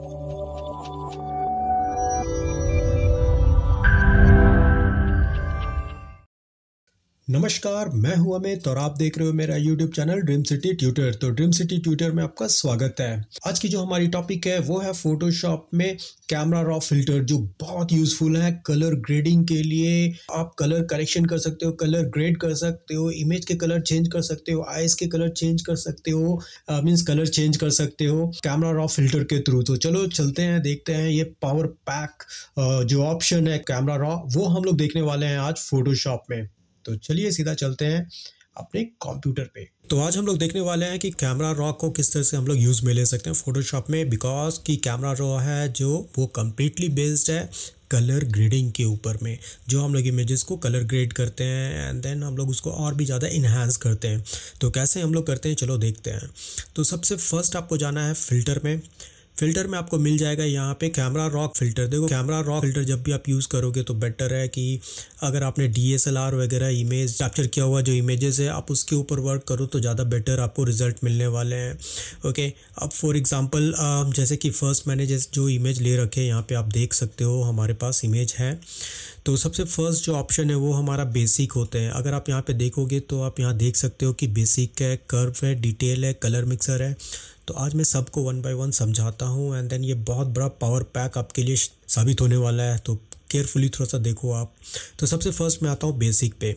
Música नमस्कार मैं हूं अमित और आप देख रहे हो मेरा YouTube channel Dream City Tutor तो ड्रीम सिटी ट्यूटर में आपका स्वागत है आज की जो हमारी टॉपिक है वो है फोटोशॉप में कैमरा रॉ फिल्टर जो बहुत यूजफुल है कलर ग्रेडिंग के लिए आप कलर करेक्शन कर सकते हो कलर ग्रेड कर सकते हो इमेज के कलर चेंज कर सकते हो आईज के कलर चेंज कर सकते हो मीन्स कलर चेंज कर सकते हो कैमरा रॉ फिल्टर के थ्रू तो चलो चलते हैं देखते हैं ये पावर पैक uh, जो ऑप्शन है कैमरा रॉ वो हम लोग देखने वाले हैं आज फोटोशॉप में तो चलिए सीधा चलते हैं अपने कंप्यूटर पे तो आज हम लोग देखने वाले हैं कि कैमरा रॉ को किस तरह से हम लोग यूज़ में ले सकते हैं फोटोशॉप में बिकॉज कि कैमरा रॉ है जो वो कम्प्लीटली बेस्ड है कलर ग्रेडिंग के ऊपर में जो हम लोग इमेजेस को कलर ग्रेड करते हैं एंड देन हम लोग उसको और भी ज़्यादा इन्हांस करते हैं तो कैसे हम लोग करते हैं चलो देखते हैं तो सबसे फर्स्ट आपको जाना है फिल्टर में फिल्टर में आपको मिल जाएगा यहाँ पे कैमरा रॉक फिल्टर देखो कैमरा रॉक फिल्टर जब भी आप यूज़ करोगे तो बेटर है कि अगर आपने डी वगैरह इमेज कैप्चर किया हुआ जो इमेजेस है आप उसके ऊपर वर्क करो तो ज़्यादा बेटर आपको रिजल्ट मिलने वाले हैं ओके अब फॉर एग्ज़ाम्पल जैसे कि फ़र्स्ट मैंने जैसे जो इमेज ले रखे यहाँ पर आप देख सकते हो हमारे पास इमेज है तो सबसे फर्स्ट जो ऑप्शन है वो हमारा बेसिक होते हैं अगर आप यहाँ पे देखोगे तो आप यहाँ देख सकते हो कि बेसिक है कर्व है डिटेल है कलर मिक्सर है तो आज मैं सबको वन बाय वन समझाता हूँ एंड देन ये बहुत बड़ा पावर पैक आपके लिए साबित होने वाला है तो केयरफुली थोड़ा सा देखो आप तो सबसे फर्स्ट मैं आता हूँ बेसिक पे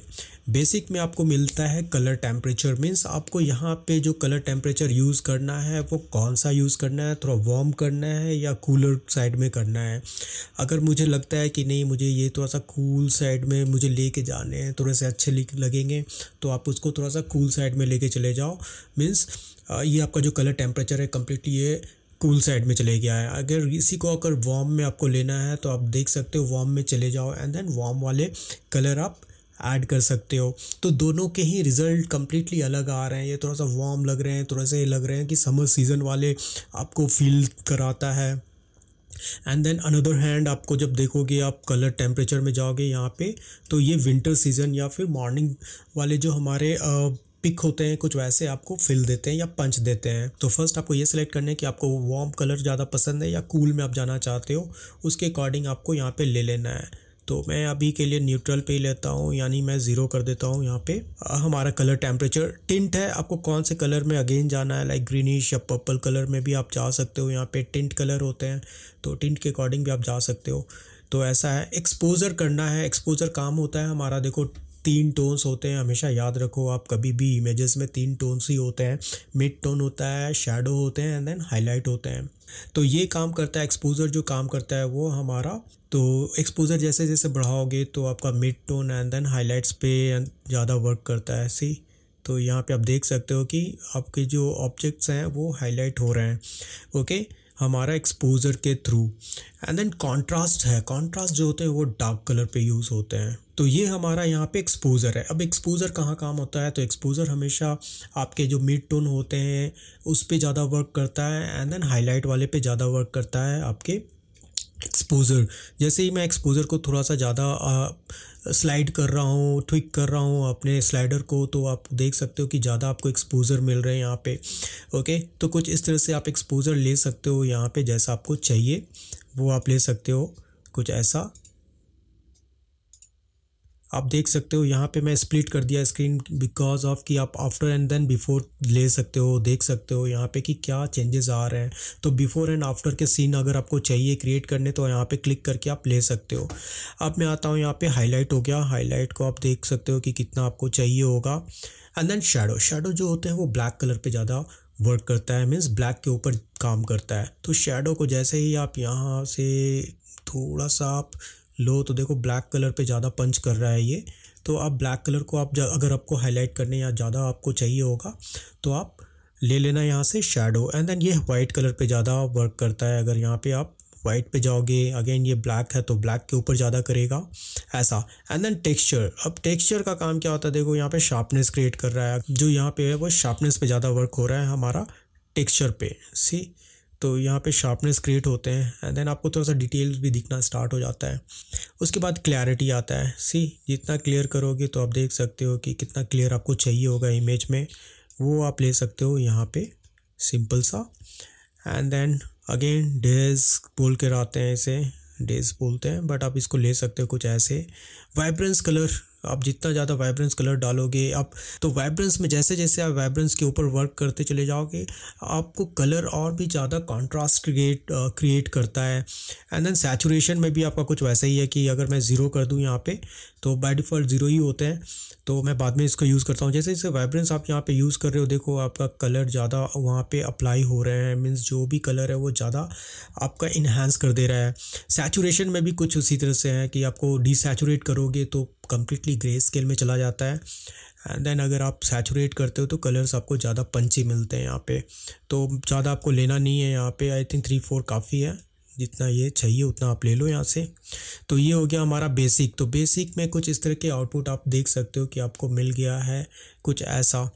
बेसिक में आपको मिलता है कलर टेम्परेचर मीन्स आपको यहाँ पे जो कलर टेम्परेचर यूज़ करना है वो कौन सा यूज़ करना है थोड़ा वार्म करना है या कूलर साइड में करना है अगर मुझे लगता है कि नहीं मुझे ये थोड़ा सा कूल साइड में मुझे लेके जाने हैं थोड़े से अच्छे लगेंगे तो आप उसको थोड़ा सा कूल साइड में लेके चले जाओ मीन्स ये आपका जो कलर टेम्परेचर है कम्प्लीटली ये कूल साइड में चले गया है अगर इसी को अगर वार्म में आपको लेना है तो आप देख सकते हो वार्म में चले जाओ एंड देन वार्म वाले कलर आप ऐड कर सकते हो तो दोनों के ही रिज़ल्ट कम्प्लीटली अलग आ रहे हैं ये थोड़ा सा वार्म लग रहे हैं थोड़ा सा ये लग रहे हैं कि समर सीज़न वाले आपको फील कराता है एंड देन अनदर हैंड आपको जब देखोगे आप कलर टेम्परेचर में जाओगे यहाँ पे तो ये विंटर सीज़न या फिर मॉर्निंग वाले जो हमारे आ, पिक होते हैं कुछ वैसे आपको फिल देते हैं या पंच देते हैं तो फर्स्ट आपको ये सिलेक्ट करना है कि आपको वार्म कलर ज़्यादा पसंद है या कूल में आप जाना चाहते हो उसके अकॉर्डिंग आपको यहाँ पे ले लेना है तो मैं अभी के लिए न्यूट्रल पे ही लेता हूँ यानी मैं ज़ीरो कर देता हूँ यहाँ पे हमारा कलर टेम्परेचर टिंट है आपको कौन से कलर में अगेन जाना है लाइक ग्रीनिश या पर्पल कलर में भी आप जा सकते हो यहाँ पे टिंट कलर होते हैं तो टिंट के अकॉर्डिंग भी आप जा सकते हो तो ऐसा है एक्सपोज़र करना है एक्सपोज़र काम होता है हमारा देखो तीन टोन्स होते हैं हमेशा याद रखो आप कभी भी इमेजेस में तीन टोन्स ही होते हैं मिड टोन होता है शेडो होते हैं एंड देन हाईलाइट होते हैं तो ये काम करता है एक्सपोजर जो काम करता है वो हमारा तो एक्सपोजर जैसे जैसे बढ़ाओगे तो आपका mid tone and then highlights पे ज़्यादा वर्क करता है सी तो यहाँ पे आप देख सकते हो कि आपके जो ऑब्जेक्ट्स हैं वो हाईलाइट हो रहे हैं ओके okay? हमारा एक्सपोजर के थ्रू एंड देन कॉन्ट्रास्ट है कॉन्ट्रास्ट जो होते हैं वो डार्क कलर पे यूज़ होते हैं तो ये हमारा यहाँ पे एक्सपोज़र है अब एक्सपोज़र कहाँ काम होता है तो एक्सपोज़र हमेशा आपके जो मिड टोन होते हैं उस पर ज़्यादा वर्क करता है एंड देन हाईलाइट वाले पे ज़्यादा वर्क करता है आपके एक्सपोज़र जैसे ही मैं एक्सपोज़र को थोड़ा सा ज़्यादा स्लाइड कर रहा हूँ ट्विक कर रहा हूँ अपने स्लाइडर को तो आप देख सकते हो कि ज़्यादा आपको एक्सपोज़र मिल रहे हैं यहाँ पे ओके तो कुछ इस तरह से आप एक्सपोज़र ले सकते हो यहाँ पे जैसा आपको चाहिए वो आप ले सकते हो कुछ ऐसा आप देख सकते हो यहाँ पे मैं स्प्लिट कर दिया स्क्रीन बिकॉज ऑफ कि आप आफ्टर एंड देन बिफोर ले सकते हो देख सकते हो यहाँ पे कि क्या चेंजेस आ रहे हैं तो बिफोर एंड आफ्टर के सीन अगर आपको चाहिए क्रिएट करने तो यहाँ पे क्लिक करके आप ले सकते हो अब मैं आता हूँ यहाँ पे हाईलाइट हो गया हाईलाइट को आप देख सकते हो कि कितना आपको चाहिए होगा एंड देन शेडो शेडो जो होते हैं वो ब्लैक कलर पर ज़्यादा वर्क करता है मीन्स ब्लैक के ऊपर काम करता है तो शेडो को जैसे ही आप यहाँ से थोड़ा सा आप लो तो देखो ब्लैक कलर पे ज़्यादा पंच कर रहा है ये तो आप ब्लैक कलर को आप अगर आपको हाईलाइट करने या ज़्यादा आपको चाहिए होगा तो आप ले लेना यहाँ से शेडो एंड देन ये वाइट कलर पे ज़्यादा वर्क करता है अगर यहाँ पे आप वाइट पे जाओगे अगेन ये ब्लैक है तो ब्लैक के ऊपर ज़्यादा करेगा ऐसा एंड देन टेक्सचर अब टेक्सचर का काम क्या होता है देखो यहाँ पे शार्पनेस क्रिएट कर रहा है जो यहाँ पे है वो शार्पनेस पे ज़्यादा वर्क हो रहा है हमारा टेक्सचर पे सी तो यहाँ पे शार्पनेस क्रिएट होते हैं एंड देन आपको थोड़ा सा डिटेल्स भी दिखना स्टार्ट हो जाता है उसके बाद क्लैरिटी आता है सी जितना क्लियर करोगे तो आप देख सकते हो कि कितना क्लियर आपको चाहिए होगा इमेज में वो आप ले सकते हो यहाँ पे सिंपल सा एंड देन अगेन डेज बोल कर आते हैं इसे डेज बोलते हैं बट आप इसको ले सकते हो कुछ ऐसे वाइब्रेंस कलर आप जितना ज़्यादा वाइब्रेंस कलर डालोगे आप तो वाइब्रेंस में जैसे जैसे आप वाइब्रेंस के ऊपर वर्क करते चले जाओगे आपको कलर और भी ज़्यादा कॉन्ट्रास्ट क्रिएट क्रिएट करता है एंड देन सैचुरेशन में भी आपका कुछ वैसा ही है कि अगर मैं ज़ीरो कर दूँ यहाँ पे तो बाय डिफ़ॉल्ट ज़ीरो ही होते हैं तो मैं बाद में इसका यूज़ करता हूँ जैसे जैसे वाइब्रेंस आप यहाँ पे यूज़ कर रहे हो देखो आपका कलर ज़्यादा वहाँ पे अप्लाई हो रहे हैं मीन्स जो भी कलर है वो ज़्यादा आपका इन्हांस कर दे रहा है सैचुरेशन में भी कुछ उसी तरह से है कि आपको डिसैचुरेट करोगे तो कम्प्लीटली ग्रे स्केल में चला जाता है एंड देन अगर आप सैचुरेट करते हो तो कलर्स आपको ज़्यादा पंची मिलते हैं यहाँ पे तो ज़्यादा आपको लेना नहीं है यहाँ पे आई थिंक थ्री फोर काफ़ी है जितना ये चाहिए उतना आप ले लो यहाँ से तो ये हो गया हमारा बेसिक तो बेसिक में कुछ इस तरह के आउटपुट आप देख सकते हो कि आपको मिल गया है कुछ ऐसा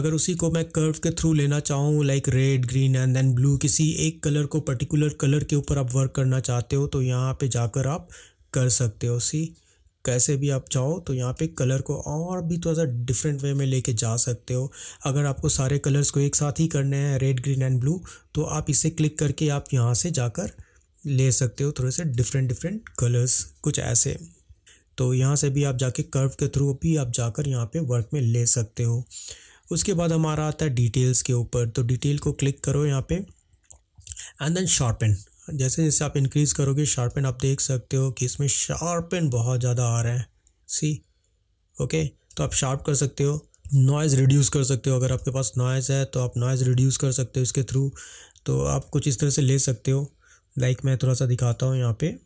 अगर उसी को मैं कर्व के थ्रू लेना चाहूँ like red green and then blue किसी एक कलर को पर्टिकुलर कलर के ऊपर आप वर्क करना चाहते हो तो यहाँ पर जाकर आप कर सकते हो सी कैसे भी आप चाहो तो यहाँ पे कलर को और भी थोड़ा सा डिफरेंट वे में लेके जा सकते हो अगर आपको सारे कलर्स को एक साथ ही करने हैं रेड ग्रीन एंड ब्लू तो आप इसे क्लिक करके आप यहाँ से जाकर ले सकते हो थोड़े से डिफरेंट डिफरेंट कलर्स कुछ ऐसे तो यहाँ से भी आप जाके कर्व के थ्रू भी आप जाकर यहाँ पे वर्क में ले सकते हो उसके बाद हमारा आता है डिटेल्स के ऊपर तो डिटेल को क्लिक करो यहाँ पे एंड देन शार्पन जैसे जैसे आप इंक्रीज़ करोगे शार्पन आप देख सकते हो कि इसमें शार्पन बहुत ज़्यादा आ रहे हैं सी ओके तो आप शार्प कर सकते हो नॉइज़ रिड्यूस कर सकते हो अगर आपके पास नॉइज़ है तो आप नॉइज़ रिड्यूस कर सकते हो इसके थ्रू तो आप कुछ इस तरह से ले सकते हो लाइक like मैं थोड़ा सा दिखाता हूँ यहाँ पे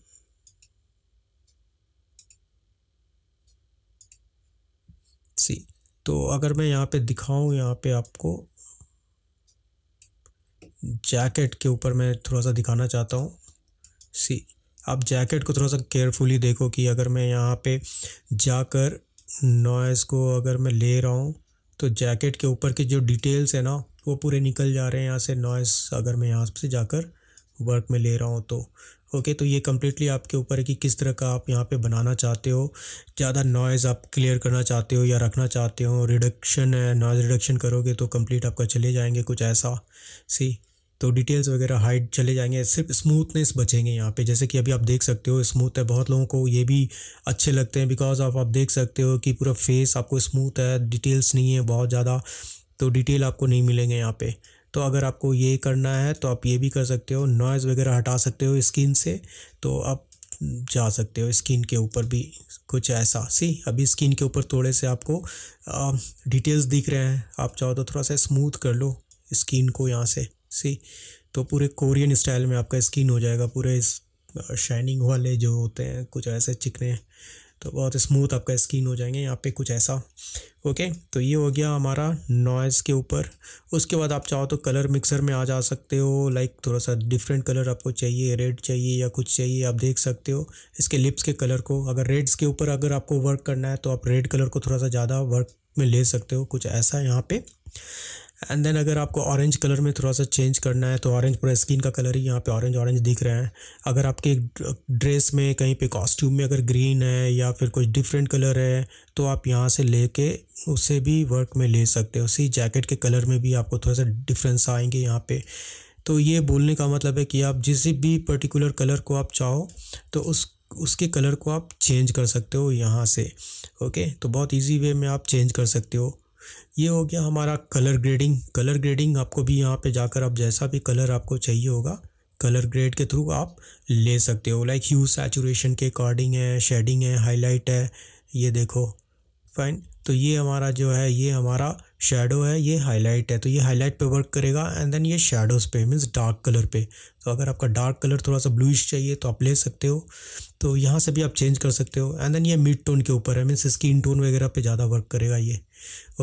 सी तो अगर मैं यहाँ पे दिखाऊँ यहाँ पे आपको जैकेट के ऊपर मैं थोड़ा सा दिखाना चाहता हूँ सी आप जैकेट को थोड़ा सा केयरफुली देखो कि अगर मैं यहाँ पे जाकर नॉइज़ को अगर मैं ले रहा हूँ तो जैकेट के ऊपर की जो डिटेल्स है ना वो पूरे निकल जा रहे हैं यहाँ से नॉइज़ अगर मैं यहाँ से जाकर वर्क में ले रहा हूँ तो ओके तो ये कम्प्लीटली आपके ऊपर है कि किस तरह का आप यहाँ पे बनाना चाहते हो ज़्यादा नॉइज़ आप क्लियर करना चाहते हो या रखना चाहते हो रिडक्शन है नॉइज़ रिडक्शन करोगे तो कम्प्लीट आपका चले जाएंगे कुछ ऐसा सी तो डिटेल्स वगैरह हाइट चले जाएंगे सिर्फ स्मूथनेस बचेंगे यहाँ पे जैसे कि अभी आप देख सकते हो स्मूथ है बहुत लोगों को ये भी अच्छे लगते हैं बिकॉज आप आप देख सकते हो कि पूरा फेस आपको स्मूथ है डिटेल्स नहीं है बहुत ज़्यादा तो डिटेल आपको नहीं मिलेंगे यहाँ पे तो अगर आपको ये करना है तो आप ये भी कर सकते हो नॉइज़ वगैरह हटा सकते हो स्किन से तो आप जा सकते हो स्किन के ऊपर भी कुछ ऐसा सी अभी स्किन के ऊपर थोड़े से आपको आ, डिटेल्स दिख रहे हैं आप चाहो तो थोड़ा सा स्मूथ कर लो स्किन को यहाँ से सी तो पूरे कोरियन स्टाइल में आपका स्किन हो जाएगा पूरे इस शाइनिंग वाले जो होते हैं कुछ ऐसे चिकने तो बहुत स्मूथ आपका स्किन हो जाएंगे यहाँ पे कुछ ऐसा ओके तो ये हो गया हमारा नॉइज़ के ऊपर उसके बाद आप चाहो तो कलर मिक्सर में आ जा सकते हो लाइक थोड़ा सा डिफरेंट कलर आपको चाहिए रेड चाहिए या कुछ चाहिए आप देख सकते हो इसके लिप्स के कलर को अगर रेड्स के ऊपर अगर आपको वर्क करना है तो आप रेड कलर को थोड़ा सा ज़्यादा वर्क में ले सकते हो कुछ ऐसा यहाँ पर एंड देन अगर आपको ऑरेंज कलर में थोड़ा सा चेंज करना है तो ऑरेंज पूरा स्किन का कलर ही यहाँ पे ऑरेंज ऑरेंज दिख रहा है अगर आपके ड्रेस में कहीं पे कॉस्ट्यूम में अगर ग्रीन है या फिर कोई डिफरेंट कलर है तो आप यहाँ से लेके उसे भी वर्क में ले सकते हो उसी जैकेट के कलर में भी आपको थोड़ा सा डिफरेंस आएंगे यहाँ पे तो ये बोलने का मतलब है कि आप जिस भी पर्टिकुलर कलर को आप चाहो तो उस उसके कलर को आप चेंज कर सकते हो यहाँ से ओके तो बहुत इजी वे में आप चेंज कर सकते हो ये हो गया हमारा कलर ग्रेडिंग कलर ग्रेडिंग आपको भी यहाँ पे जाकर आप जैसा भी कलर आपको चाहिए होगा कलर ग्रेड के थ्रू आप ले सकते हो लाइक ह्यू सैचुरेशन के अकॉर्डिंग है शेडिंग है हाईलाइट है ये देखो फाइन तो ये हमारा जो है ये हमारा शेडो है ये हाईलाइट है तो ये हाईलाइट पे वर्क करेगा एंड देन ये शेडोज़ पे मीन्स डार्क कलर पे तो अगर आपका डार्क कलर थोड़ा सा ब्लूइश चाहिए तो आप ले सकते हो तो यहाँ से भी आप चेंज कर सकते हो एंड देन ये मिड टोन के ऊपर है मीन्स स्किन टोन वगैरह पे ज़्यादा वर्क करेगा ये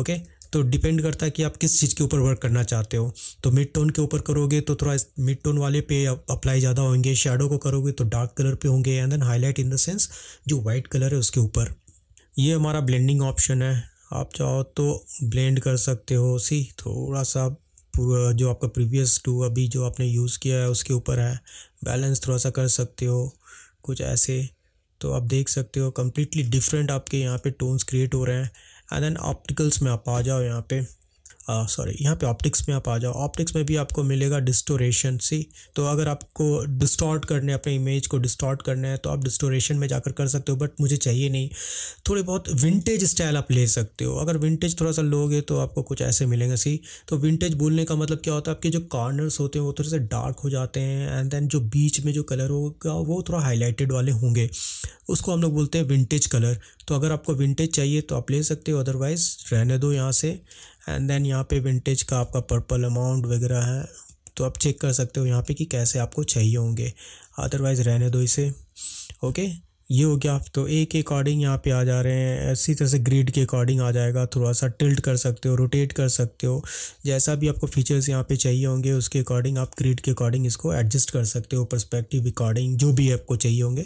ओके तो डिपेंड करता है कि आप किस चीज़ के ऊपर वर्क करना चाहते हो तो मिड टोन के ऊपर करोगे तो थोड़ा मिड टोन वाले पे अप्लाई ज़्यादा होंगे शेडो को करोगे तो डार्क कलर पे होंगे and then highlight in the sense जो वाइट कलर है उसके ऊपर ये हमारा ब्लेंडिंग ऑप्शन है आप चाहो तो ब्लेंड कर सकते हो सी थोड़ा सा पूरा जो आपका प्रीवियस टू अभी जो आपने यूज़ किया है उसके ऊपर है बैलेंस थोड़ा सा कर सकते हो कुछ ऐसे तो आप देख सकते हो कम्प्लीटली डिफरेंट आपके यहाँ पे टोन्स क्रिएट हो रहे हैं एंड देन ऑप्टिकल्स में आप आ जाओ यहाँ पे सॉरी यहाँ पे ऑप्टिक्स में आप आ जाओ ऑप्टिक्स में भी आपको मिलेगा डिस्टोरेशन सी तो अगर आपको डिस्टॉर्ट करने अपने इमेज को डिस्टॉर्ट करने है तो आप डिस्टोरेशन में जाकर कर सकते हो बट मुझे चाहिए नहीं थोड़े बहुत विंटेज स्टाइल आप ले सकते हो अगर विंटेज थोड़ा सा लोगे तो आपको कुछ ऐसे मिलेंगे सी तो विंटेज बोलने का मतलब क्या होता है आपके जो कॉर्नर्स होते हैं वो थोड़े से डार्क हो जाते हैं एंड देन जो बीच में जो कलर होगा वो थोड़ा हाईलाइटेड वाले होंगे उसको हम लोग बोलते हैं विंटेज कलर तो अगर आपको विंटेज चाहिए तो आप ले सकते हो अदरवाइज़ रहने दो यहाँ से एंड देन यहाँ पे विंटेज का आपका पर्पल अमाउंट वगैरह है तो आप चेक कर सकते हो यहाँ पे कि कैसे आपको चाहिए होंगे अदरवाइज़ रहने दो इसे ओके ये हो गया आप तो ए के अकॉर्डिंग यहाँ पे आ जा रहे हैं इसी तरह से ग्रिड के अकॉर्डिंग आ जाएगा थोड़ा सा टिल्ट कर सकते हो रोटेट कर सकते हो जैसा भी आपको फीचर्स यहाँ पे चाहिए होंगे उसके अकॉर्डिंग आप ग्रिड के अकॉर्डिंग इसको एडजस्ट कर सकते हो परस्पेक्टिव अकॉर्डिंग जो भी आपको चाहिए होंगे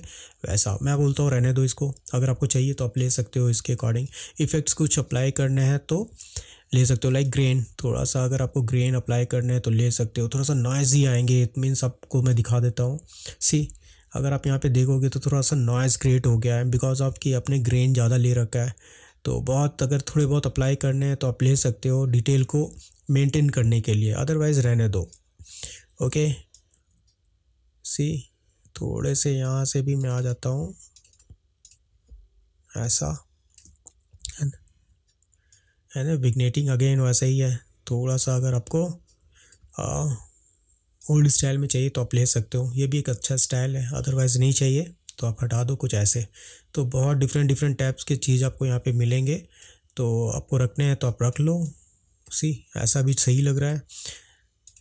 वैसा मैं बोलता हूँ रहने दो इसको अगर आपको चाहिए तो आप ले सकते हो इसके अकॉर्डिंग इफ़ेक्ट्स कुछ अप्लाई करने हैं तो ले सकते हो लाइक ग्रेन थोड़ा सा अगर आपको ग्रेन अप्लाई करना है तो ले सकते हो थोड़ा सा नॉइज़ ही आएंगे इट मीन्स आपको मैं दिखा देता हूँ सी अगर आप यहाँ पे देखोगे तो थोड़ा सा नॉइज़ क्रिएट हो गया है बिकॉज आपकी अपने ग्रेन ज़्यादा ले रखा है तो बहुत अगर थोड़े बहुत अप्लाई करने हैं तो आप ले सकते हो डिटेल को मेंटेन करने के लिए अदरवाइज़ रहने दो ओके सी थोड़े से यहाँ से भी मैं आ जाता हूँ ऐसा है ना विग्नेटिंग अगेन वैसा ही है थोड़ा सा अगर आपको ओल्ड स्टाइल में चाहिए तो आप ले सकते हो ये भी एक अच्छा स्टाइल है अदरवाइज़ नहीं चाहिए तो आप हटा दो कुछ ऐसे तो बहुत डिफरेंट डिफरेंट टाइप्स के चीज़ आपको यहाँ पे मिलेंगे तो आपको रखने हैं तो आप रख लो सी ऐसा भी सही लग रहा है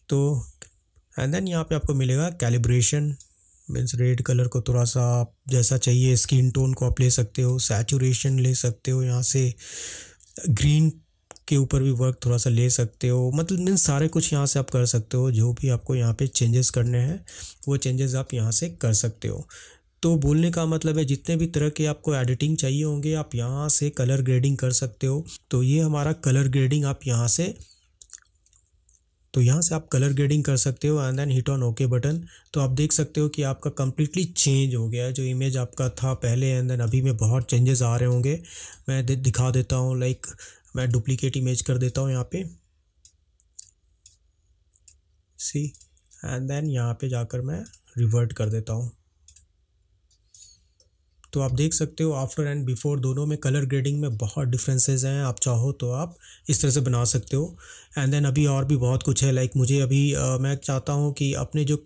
तो एंड देन यहाँ पे आपको मिलेगा कैलिब्रेशन मीन्स रेड कलर को थोड़ा सा आप जैसा चाहिए स्किन टोन को आप ले सकते हो सैचुरेशन ले सकते हो यहाँ से ग्रीन के ऊपर भी वर्क थोड़ा सा ले सकते हो मतलब इन सारे कुछ यहाँ से आप कर सकते हो जो भी आपको यहाँ पे चेंजेस करने हैं वो चेंजेस आप यहाँ से कर सकते हो तो बोलने का मतलब है जितने भी तरह के आपको एडिटिंग चाहिए होंगे आप यहाँ से कलर ग्रेडिंग कर सकते हो तो ये हमारा कलर ग्रेडिंग आप यहाँ से तो यहाँ से आप कलर ग्रेडिंग कर सकते हो and then hit on okay button तो आप देख सकते हो कि आपका कम्प्लीटली चेंज हो गया है जो इमेज आपका था पहले एंड देन अभी में बहुत चेंजेस आ रहे होंगे मैं दिखा देता हूँ लाइक मैं डुप्लीकेट इमेज कर देता हूँ यहाँ पे सी एंड देन यहाँ पे जाकर मैं रिवर्ट कर देता हूँ तो आप देख सकते हो आफ्टर एंड बिफोर दोनों में कलर ग्रेडिंग में बहुत डिफरेंसेस हैं आप चाहो तो आप इस तरह से बना सकते हो एंड देन अभी और भी बहुत कुछ है लाइक like मुझे अभी आ, मैं चाहता हूँ कि अपने जो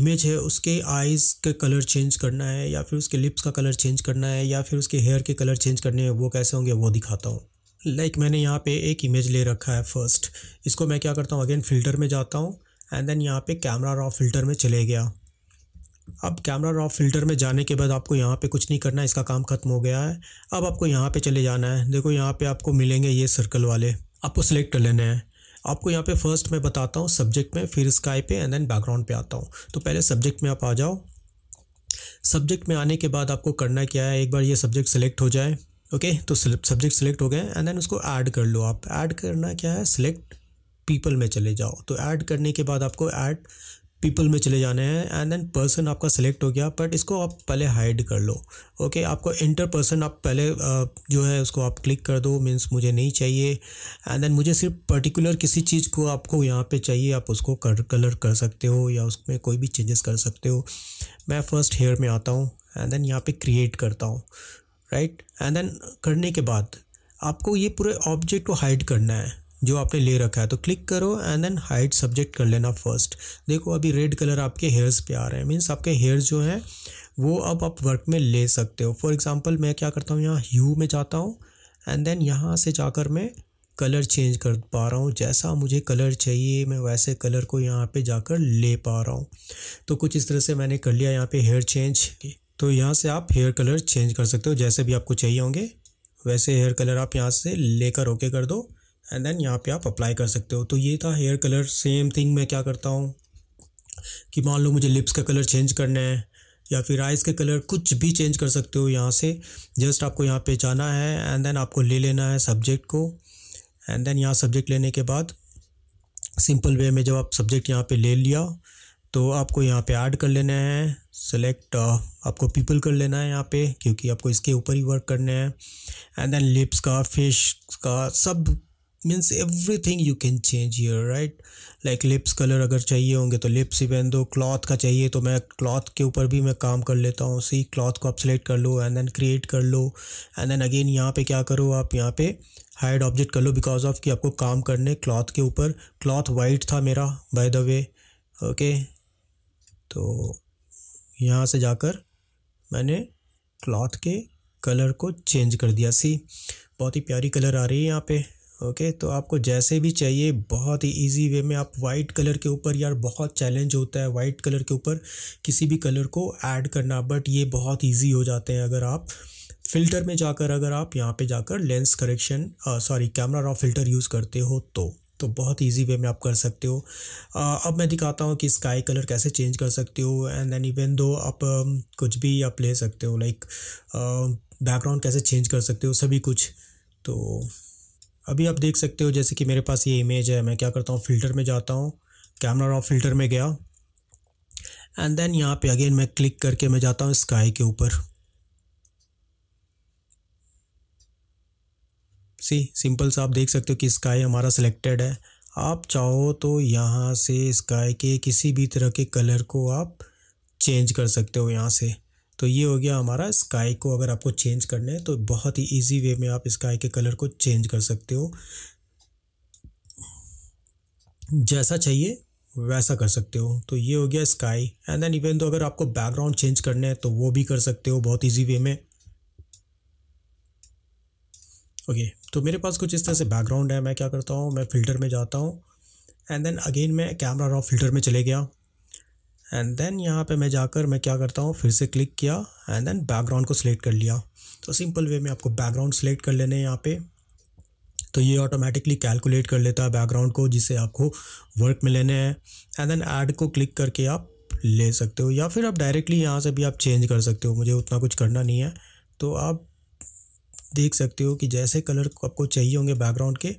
इमेज है उसके आइज़ का कलर चेंज करना है या फिर उसके लिप्स का कलर चेंज करना है या फिर उसके हेयर के कलर चेंज करने हैं वो कैसे होंगे वो दिखाता हूँ लाइक like मैंने यहाँ पे एक इमेज ले रखा है फर्स्ट इसको मैं क्या करता हूँ अगेन फ़िल्टर में जाता हूँ एंड देन यहाँ पे कैमरा रॉ फिल्टर में चले गया अब कैमरा रॉ फिल्टर में जाने के बाद आपको यहाँ पे कुछ नहीं करना है इसका काम ख़त्म हो गया है अब आपको यहाँ पे चले जाना है देखो यहाँ पे आपको मिलेंगे ये सर्कल वाले आपको सेलेक्ट कर लेने हैं आपको यहाँ पे फर्स्ट मैं बताता हूँ सब्जेक्ट में फिर स्काई पे एंड देन बैकग्राउंड पे आता हूँ तो पहले सब्जेक्ट में आप आ जाओ सब्जेक्ट में आने के बाद आपको करना क्या है एक बार ये सब्जेक्ट सेलेक्ट हो जाए ओके तो सब्जेक्ट सेलेक्ट हो गए एंड देन उसको ऐड कर लो आप ऐड करना क्या है सेलेक्ट पीपल में चले जाओ तो ऐड करने के बाद आपको ऐड पीपल में चले जाने हैं एंड देन पर्सन आपका सेलेक्ट हो गया बट इसको आप पहले हाइड कर लो ओके आपको इंटर पर्सन आप पहले जो है उसको आप क्लिक कर दो मीन्स मुझे नहीं चाहिए एंड देन मुझे सिर्फ पर्टिकुलर किसी चीज़ को आपको यहाँ पे चाहिए आप उसको कर कलर कर सकते हो या उसमें कोई भी चेंजेस कर सकते हो मैं फ़र्स्ट हेयर में आता हूँ एंड देन यहाँ पर क्रिएट करता हूँ राइट एंड देन करने के बाद आपको ये पूरे ऑब्जेक्ट को हाइड करना है जो आपने ले रखा है तो क्लिक करो एंड देन हाइड सब्जेक्ट कर लेना फर्स्ट देखो अभी रेड कलर आपके हेयर्स पे आ रहे हैं मीन्स आपके हेयर्स जो हैं वो अब आप वर्क में ले सकते हो फॉर एग्जांपल मैं क्या करता हूँ यहाँ ह्यू में जाता हूँ एंड देन यहाँ से जाकर मैं कलर चेंज कर पा रहा हूँ जैसा मुझे कलर चाहिए मैं वैसे कलर को यहाँ पर जाकर ले पा रहा हूँ तो कुछ इस तरह से मैंने कर लिया यहाँ पर हेयर चेंज तो यहाँ से आप हेयर कलर चेंज कर सकते हो जैसे भी आपको चाहिए होंगे वैसे हेयर कलर आप यहाँ से लेकर ओके कर दो एंड देन यहाँ पे आप अप्लाई कर सकते हो तो ये था हेयर कलर सेम थिंग मैं क्या करता हूँ कि मान लो मुझे लिप्स का कलर चेंज करना है या फिर आइज़ के कलर कुछ भी चेंज कर सकते हो यहाँ से जस्ट आपको यहाँ पे जाना है एंड देन आपको ले लेना है सब्जेक्ट को एंड देन यहाँ सब्जेक्ट लेने के बाद सिंपल वे में जब आप सब्जेक्ट यहाँ पे ले लिया तो आपको यहाँ पे ऐड कर लेना है सेलेक्ट uh, आपको पीपल कर लेना है यहाँ पे क्योंकि आपको इसके ऊपर ही वर्क करना है एंड देन लिप्स का फेस का सब means everything you can change your right like lips colour अगर चाहिए होंगे तो लिप्स ही पहन दो क्लॉथ का चाहिए तो मैं क्लॉथ के ऊपर भी मैं काम कर लेता हूँ उसी क्लॉथ को आप सेलेक्ट कर लो एंड देन क्रिएट कर लो एंड देन अगेन यहाँ पे क्या करो आप यहाँ पे हाइड ऑब्जेक्ट कर लो बिकॉज ऑफ कि आपको काम करने क्लॉथ के ऊपर क्लॉथ वाइट था मेरा बाय द वे ओके तो यहाँ से जाकर मैंने क्लॉथ के कलर को चेंज कर दिया सी बहुत ही प्यारी कलर आ रही है यहाँ पे ओके तो आपको जैसे भी चाहिए बहुत ही इजी वे में आप वाइट कलर के ऊपर यार बहुत चैलेंज होता है वाइट कलर के ऊपर किसी भी कलर को ऐड करना बट ये बहुत इजी हो जाते हैं अगर आप फ़िल्टर में जाकर अगर आप यहाँ पे जाकर lens correction sorry camera raw filter use करते हो तो तो बहुत इजी वे में आप कर सकते हो अब मैं दिखाता हूँ कि स्काई कलर कैसे चेंज कर सकते हो एंड देन इवन दो आप कुछ भी आप ले सकते हो लाइक बैकग्राउंड कैसे चेंज कर सकते हो सभी कुछ तो अभी आप देख सकते हो जैसे कि मेरे पास ये इमेज है मैं क्या करता हूँ फ़िल्टर में जाता हूँ कैमरा रॉ फिल्टर में गया एंड देन यहाँ पे अगेन मैं क्लिक करके मैं जाता हूँ स्काई के ऊपर सी सिंपल सा आप देख सकते हो कि स्काई हमारा सिलेक्टेड है आप चाहो तो यहाँ से स्काई के किसी भी तरह के कलर को आप चेंज कर सकते हो यहाँ से तो ये हो गया हमारा स्काई को अगर आपको चेंज करना है तो बहुत ही इजी वे में आप स्काई के कलर को चेंज कर सकते हो जैसा चाहिए वैसा कर सकते हो तो ये हो गया स्काई एंड देन इवन तो अगर आपको बैकग्राउंड चेंज करना है तो वो भी कर सकते हो बहुत इजी वे में ओके तो मेरे पास कुछ इस तरह से बैकग्राउंड है मैं क्या करता हूँ मैं फ़िल्टर में जाता हूँ एंड देन अगेन मैं कैमरा रॉ फिल्टर में चले गया एंड देन यहाँ पे मैं जाकर मैं क्या करता हूँ फिर से क्लिक किया एंड देन बैकग्राउंड को सिलेक्ट कर लिया तो सिंपल वे में आपको बैकग्राउंड सेलेक्ट कर लेने हैं यहाँ पे तो ये ऑटोमेटिकली कैलकुलेट कर लेता है बैकग्राउंड को जिसे आपको वर्क में लेने हैं एंड देन ऐड को क्लिक करके आप ले सकते हो या फिर आप डायरेक्टली यहाँ से भी आप चेंज कर सकते हो मुझे उतना कुछ करना नहीं है तो आप देख सकते हो कि जैसे कलर आपको चाहिए होंगे बैकग्राउंड के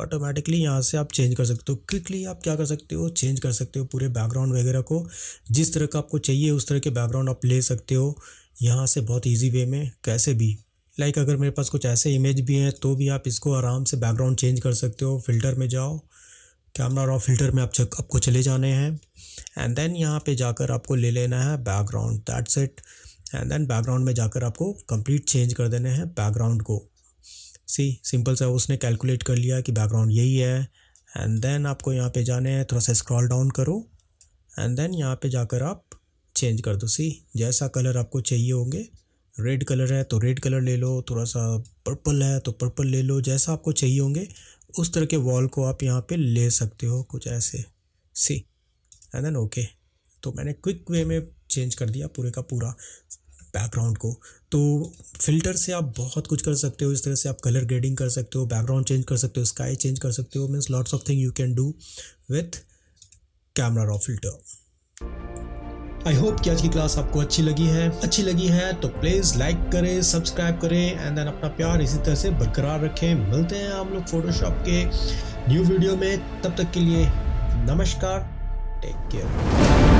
ऑटोमेटिकली यहाँ से आप चेंज कर सकते हो क्विकली आप क्या कर सकते हो चेंज कर सकते हो पूरे बैकग्राउंड वगैरह को जिस तरह का आपको चाहिए उस तरह के बैकग्राउंड आप ले सकते हो यहाँ से बहुत ईजी वे में कैसे भी लाइक like अगर मेरे पास कुछ ऐसे इमेज भी हैं तो भी आप इसको आराम से बैकग्राउंड चेंज कर सकते हो फिल्टर में जाओ कैमरा रॉ फिल्टर में आप चक, आपको चले जाने हैं एंड देन यहाँ पे जाकर आपको ले लेना है background that's it and then background में जाकर आपको कंप्लीट चेंज कर देने हैं बैकग्राउंड को सी सिंपल सा उसने कैलकुलेट कर लिया कि बैकग्राउंड यही है एंड देन आपको यहाँ पे जाने हैं थोड़ा सा स्क्रॉल डाउन करो एंड देन यहाँ पे जाकर आप चेंज कर दो सी जैसा कलर आपको चाहिए होंगे रेड कलर है तो रेड कलर ले लो थोड़ा सा पर्पल है तो पर्पल ले लो जैसा आपको चाहिए होंगे उस तरह के वॉल को आप यहाँ पे ले सकते हो कुछ ऐसे सी एंड देन ओके तो मैंने क्विक वे में चेंज कर दिया पूरे का पूरा बैकग्राउंड को तो फिल्टर से आप बहुत कुछ कर सकते हो इस तरह से आप कलर ग्रेडिंग कर सकते हो बैकग्राउंड चेंज कर सकते हो स्काई चेंज कर सकते हो means lots of thing you can do with camera raw filter I hope कि आज की क्लास आपको अच्छी लगी है अच्छी लगी है तो प्लीज़ लाइक करें सब्सक्राइब करें एंड देन अपना प्यार इसी तरह से बरकरार रखें मिलते हैं आप लोग फोटोशॉप के न्यू वीडियो में तब तक के लिए नमस्कार टेक केयर